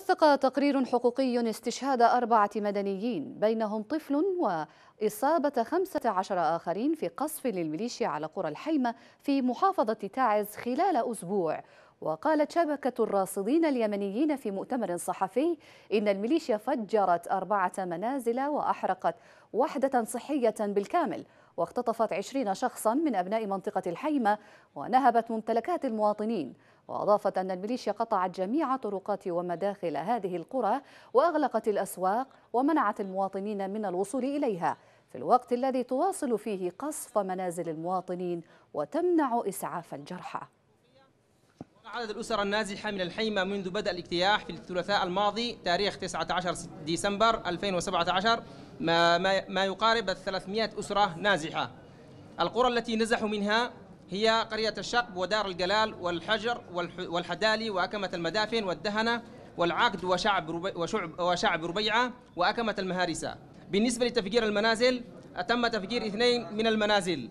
وثق تقرير حقوقي استشهاد أربعة مدنيين بينهم طفل وإصابة 15 آخرين في قصف للميليشيا على قرى الحيمة في محافظة تعز خلال أسبوع وقالت شبكة الراصدين اليمنيين في مؤتمر صحفي إن الميليشيا فجرت أربعة منازل وأحرقت وحدة صحية بالكامل واختطفت عشرين شخصا من أبناء منطقة الحيمة ونهبت ممتلكات المواطنين وأضافت أن الميليشيا قطعت جميع طرقات ومداخل هذه القرى وأغلقت الأسواق ومنعت المواطنين من الوصول إليها في الوقت الذي تواصل فيه قصف منازل المواطنين وتمنع إسعاف الجرحى عدد الأسر النازحة من الحيمة منذ بدأ الاجتياح في الثلاثاء الماضي تاريخ 19 ديسمبر 2017 ما, ما, ما يقارب 300 أسرة نازحة القرى التي نزحوا منها هي قرية الشقب ودار الجلال والحجر والحدالي وأكمة المدافن والدهنة والعقد وشعب وشعب وشعب ربيعة وأكمة المهارسة بالنسبة لتفجير المنازل تم تفجير اثنين من المنازل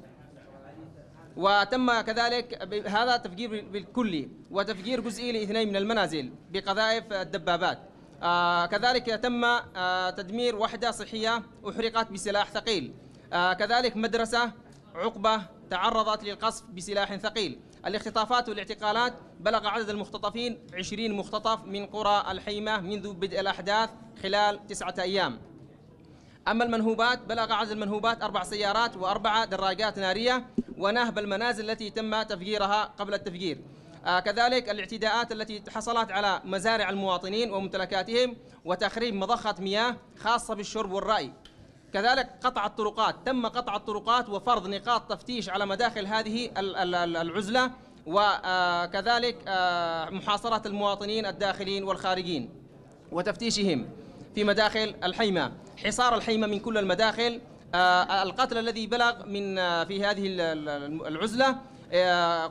وتم كذلك هذا تفجير بالكلي وتفجير جزئي لاثنين من المنازل بقذائف الدبابات آه، كذلك تم آه، تدمير وحدة صحية أحرقت بسلاح ثقيل آه، كذلك مدرسة عقبة تعرضت للقصف بسلاح ثقيل الاختطافات والاعتقالات بلغ عدد المختطفين 20 مختطف من قرى الحيمة منذ بدء الأحداث خلال تسعة أيام أما المنهوبات بلغ عدد المنهوبات أربع سيارات وأربعة دراجات نارية ونهب المنازل التي تم تفجيرها قبل التفجير آه، كذلك الاعتداءات التي حصلت على مزارع المواطنين وممتلكاتهم وتخريب مضخة مياه خاصة بالشرب والرأي كذلك قطع الطرقات تم قطع الطرقات وفرض نقاط تفتيش على مداخل هذه العزلة وكذلك آه، آه، محاصرة المواطنين الداخلين والخارجين وتفتيشهم في مداخل الحيمة حصار الحيمة من كل المداخل آه، القتل الذي بلغ من في هذه العزلة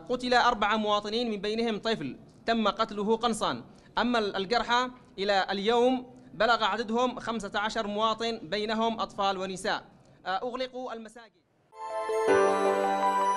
قتل أربعة مواطنين من بينهم طفل تم قتله قنصا أما الجرحى إلى اليوم بلغ عددهم 15 مواطن بينهم أطفال ونساء أغلقوا المساجد